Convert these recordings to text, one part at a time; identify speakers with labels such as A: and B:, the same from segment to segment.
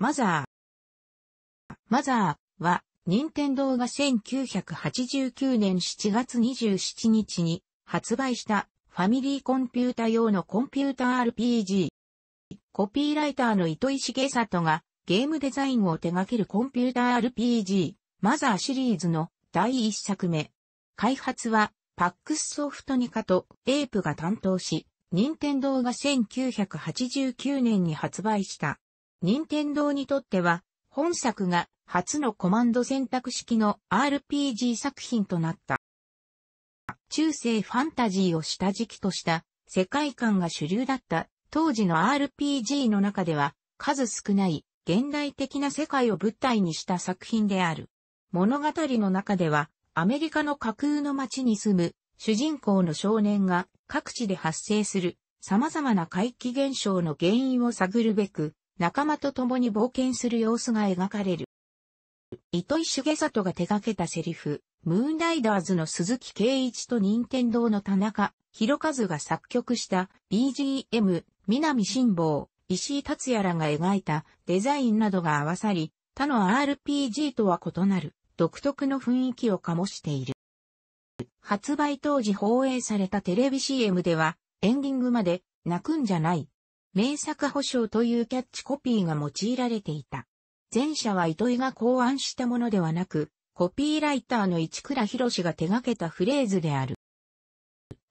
A: マザー。マザーは、任天堂が1989年7月27日に発売したファミリーコンピュータ用のコンピュータ RPG。コピーライターの糸井重里がゲームデザインを手掛けるコンピュータ RPG マザーシリーズの第1作目。開発はパックスソフトニカとエープが担当し、任天堂が1989年に発売した任天堂にとっては、本作が初のコマンド選択式の RPG 作品となった。中世ファンタジーを下敷きとした世界観が主流だった当時の RPG の中では数少ない現代的な世界を舞台にした作品である。物語の中ではアメリカの架空の街に住む主人公の少年が各地で発生する様々な怪奇現象の原因を探るべく仲間と共に冒険する様子が描かれる。糸井重里が手掛けたセリフ、ムーンライダーズの鈴木圭一と任天堂の田中、広和が作曲した BGM、南辛坊、石井達也らが描いたデザインなどが合わさり、他の RPG とは異なる独特の雰囲気を醸している。発売当時放映されたテレビ CM ではエンディングまで泣くんじゃない名作保証というキャッチコピーが用いられていた。前者は糸井が考案したものではなく、コピーライターの市倉博士が手掛けたフレーズである。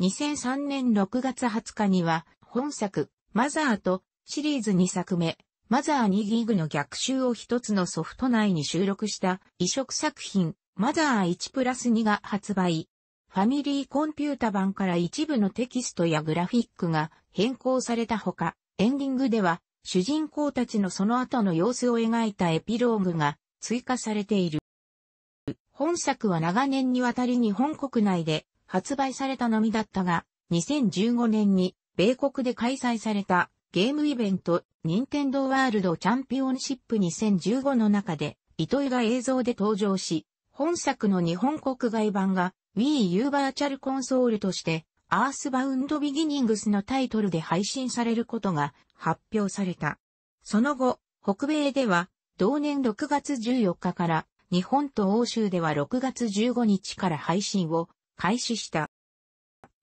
A: 2003年6月20日には、本作、マザーとシリーズ2作目、マザー2ギグの逆襲を一つのソフト内に収録した移植作品、マザー1プラス2が発売。ファミリーコンピュータ版から一部のテキストやグラフィックが変更されたほか、エンディングでは、主人公たちのその後の様子を描いたエピローグが追加されている。本作は長年にわたり日本国内で発売されたのみだったが、2015年に米国で開催されたゲームイベント、ニンテンドーワールドチャンピオンシップ2015の中で、糸井が映像で登場し、本作の日本国外版が Wii ユーバーチャルコンソールとしてアースバウンドビギニングスのタイトルで配信されることが発表された。その後、北米では同年6月14日から日本と欧州では6月15日から配信を開始した。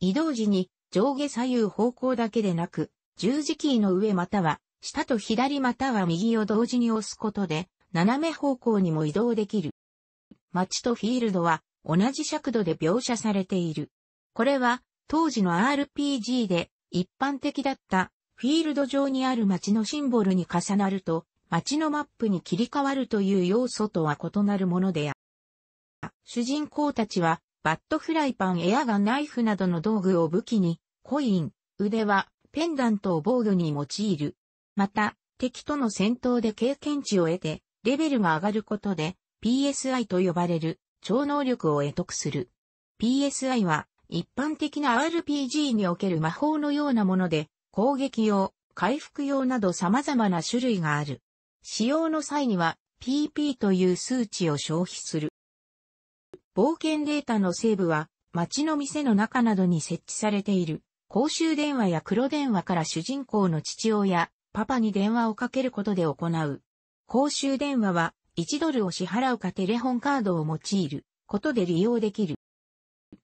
A: 移動時に上下左右方向だけでなく、十字キーの上または下と左または右を同時に押すことで、斜め方向にも移動できる。街とフィールドは同じ尺度で描写されている。これは当時の RPG で一般的だったフィールド上にある街のシンボルに重なると街のマップに切り替わるという要素とは異なるものであ主人公たちはバットフライパンエアガンナイフなどの道具を武器にコイン、腕はペンダントを防御に用いる。また敵との戦闘で経験値を得てレベルが上がることで PSI と呼ばれる超能力を得得する。PSI は一般的な RPG における魔法のようなもので、攻撃用、回復用など様々な種類がある。使用の際には PP という数値を消費する。冒険データのセーブは、街の店の中などに設置されている、公衆電話や黒電話から主人公の父親、パパに電話をかけることで行う。公衆電話は、1ドルを支払うかテレホンカードを用いることで利用できる。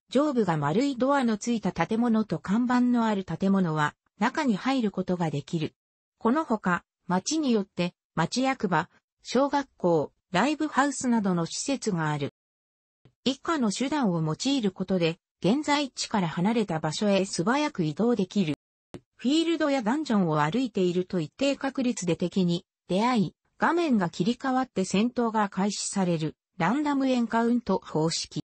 A: 上部が丸いドアのついた建物と看板のある建物は中に入ることができる。このほか、町によって町役場、小学校、ライブハウスなどの施設がある。以下の手段を用いることで、現在地から離れた場所へ素早く移動できる。フィールドやダンジョンを歩いていると一定確率で敵に出会い、画面が切り替わって戦闘が開始されるランダムエンカウント方式。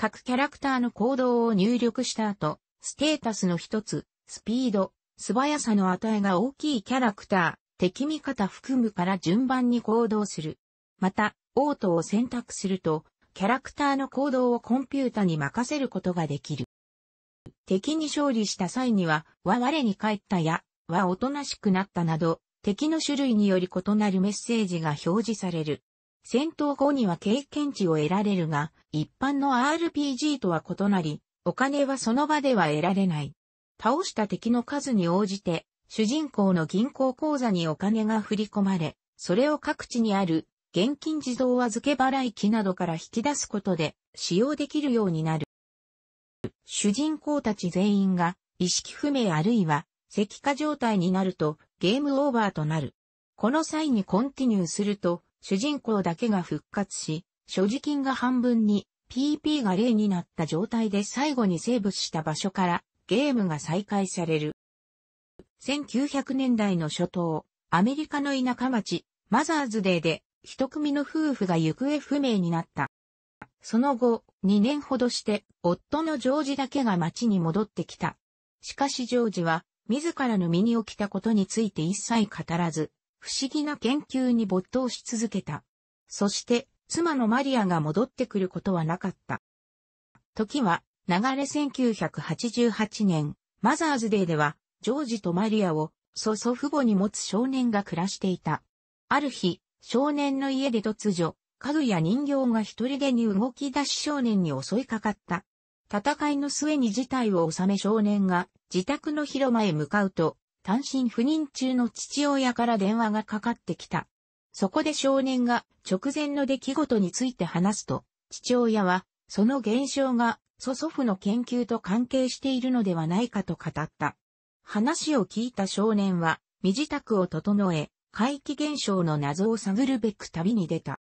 A: 各キャラクターの行動を入力した後、ステータスの一つ、スピード、素早さの値が大きいキャラクター、敵味方含むから順番に行動する。また、オートを選択すると、キャラクターの行動をコンピュータに任せることができる。敵に勝利した際には、は我に帰ったや、はおとなしくなったなど、敵の種類により異なるメッセージが表示される。戦闘後には経験値を得られるが、一般の RPG とは異なり、お金はその場では得られない。倒した敵の数に応じて、主人公の銀行口座にお金が振り込まれ、それを各地にある現金自動預け払い機などから引き出すことで使用できるようになる。主人公たち全員が意識不明あるいは石化状態になるとゲームオーバーとなる。この際にコンティニューすると主人公だけが復活し、所持金が半分に、PP が0になった状態で最後にセーブした場所からゲームが再開される。1900年代の初頭、アメリカの田舎町、マザーズデーで一組の夫婦が行方不明になった。その後、2年ほどして、夫のジョージだけが町に戻ってきた。しかしジョージは、自らの身に起きたことについて一切語らず、不思議な研究に没頭し続けた。そして、妻のマリアが戻ってくることはなかった。時は、流れ1988年、マザーズデーでは、ジョージとマリアを、祖祖父母に持つ少年が暮らしていた。ある日、少年の家で突如、家具や人形が一人でに動き出し少年に襲いかかった。戦いの末に事態を収め少年が自宅の広間へ向かうと、単身赴任中の父親から電話がかかってきた。そこで少年が直前の出来事について話すと、父親は、その現象が祖祖父の研究と関係しているのではないかと語った。話を聞いた少年は、身支度を整え、怪奇現象の謎を探るべく旅に出た。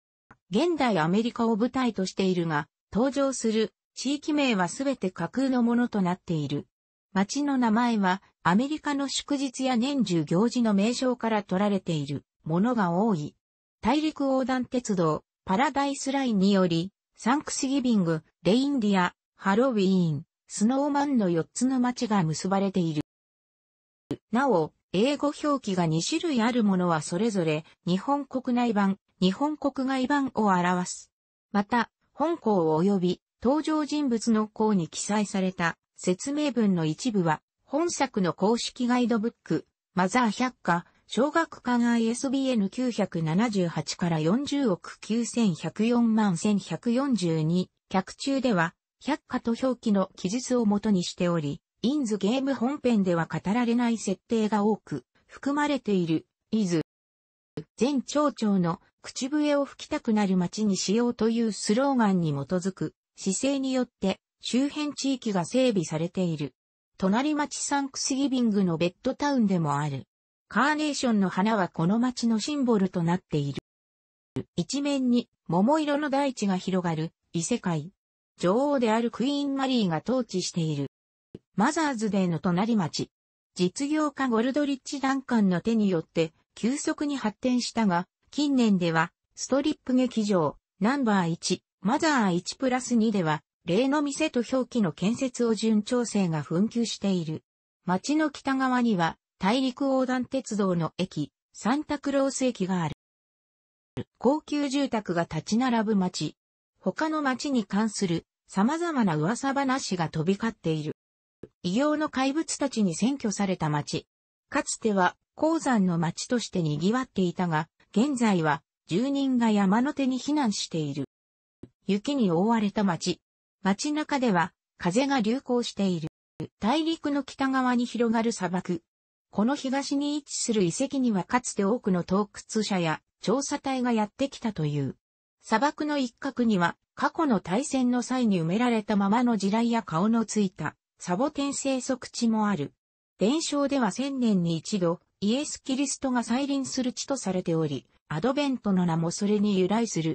A: 現代アメリカを舞台としているが、登場する地域名はすべて架空のものとなっている。町の名前はアメリカの祝日や年中行事の名称から取られているものが多い。大陸横断鉄道、パラダイスラインにより、サンクスギビング、レインディア、ハロウィーン、スノーマンの4つの街が結ばれている。なお、英語表記が2種類あるものはそれぞれ、日本国内版、日本国外版を表す。また、本校及び登場人物の項に記載された説明文の一部は、本作の公式ガイドブック、マザー百科、小学館 ISBN 978から40億9104万1142、客中では、百科と表記の記述をもとにしており、インズゲーム本編では語られない設定が多く、含まれている、イズ。前町長の口笛を吹きたくなる街にしようというスローガンに基づく姿勢によって周辺地域が整備されている。隣町サンクスギビングのベッドタウンでもある。カーネーションの花はこの町のシンボルとなっている。一面に桃色の大地が広がる異世界。女王であるクイーンマリーが統治している。マザーズデーの隣町。実業家ゴルドリッチ・ダンカンの手によって急速に発展したが、近年ではストリップ劇場ナンバー1、マザー1プラス2では例の店と表記の建設を順調整が紛糾している。町の北側には大陸横断鉄道の駅、サンタクロース駅がある。高級住宅が立ち並ぶ町。他の町に関する様々な噂話が飛び交っている。異形の怪物たちに占拠された町。かつては鉱山の町として賑わっていたが、現在は住人が山の手に避難している。雪に覆われた町。街中では風が流行している。大陸の北側に広がる砂漠。この東に位置する遺跡にはかつて多くの洞窟者や調査隊がやってきたという。砂漠の一角には過去の大戦の際に埋められたままの地雷や顔のついたサボテン生息地もある。伝承では千年に一度イエス・キリストが再臨する地とされており、アドベントの名もそれに由来する。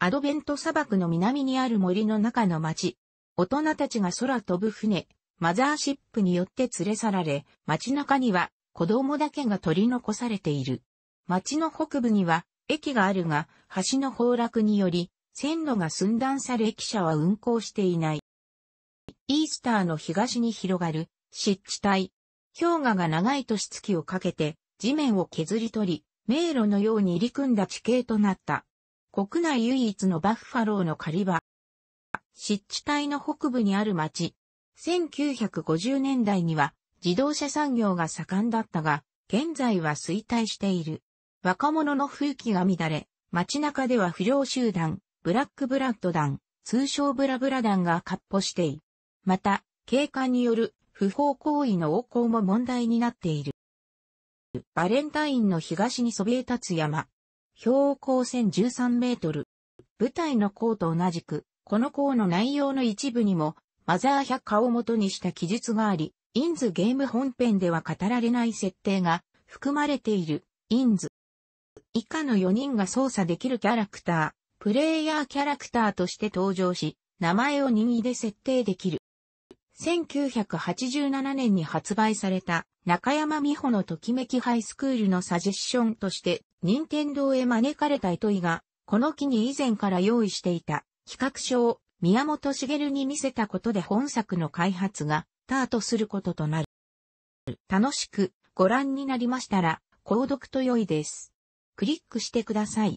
A: アドベント砂漠の南にある森の中の町。大人たちが空飛ぶ船、マザーシップによって連れ去られ、街中には子供だけが取り残されている。町の北部には駅があるが、橋の崩落により、線路が寸断され駅舎は運行していない。イースターの東に広がる湿地帯。氷河が長い年月をかけて地面を削り取り、迷路のように入り組んだ地形となった。国内唯一のバッファローの狩り場。湿地帯の北部にある町。1950年代には自動車産業が盛んだったが、現在は衰退している。若者の風紀が乱れ、街中では不良集団、ブラックブラッド団、通称ブラブラ団が割歩している。また、警官による不法行為の横行も問題になっている。バレンタインの東にそびえ立つ山、標高1013メートル。舞台の項と同じく、この項の内容の一部にも、マザー百科を元にした記述があり、インズゲーム本編では語られない設定が含まれている、インズ。以下の4人が操作できるキャラクター、プレイヤーキャラクターとして登場し、名前を任意で設定できる。1987年に発売された中山美穂のときめきハイスクールのサジェッションとして任天堂へ招かれた糸井が、この機に以前から用意していた企画書を宮本茂に見せたことで本作の開発がスタートすることとなる。楽しくご覧になりましたら、購読と良いです。クリックしてください。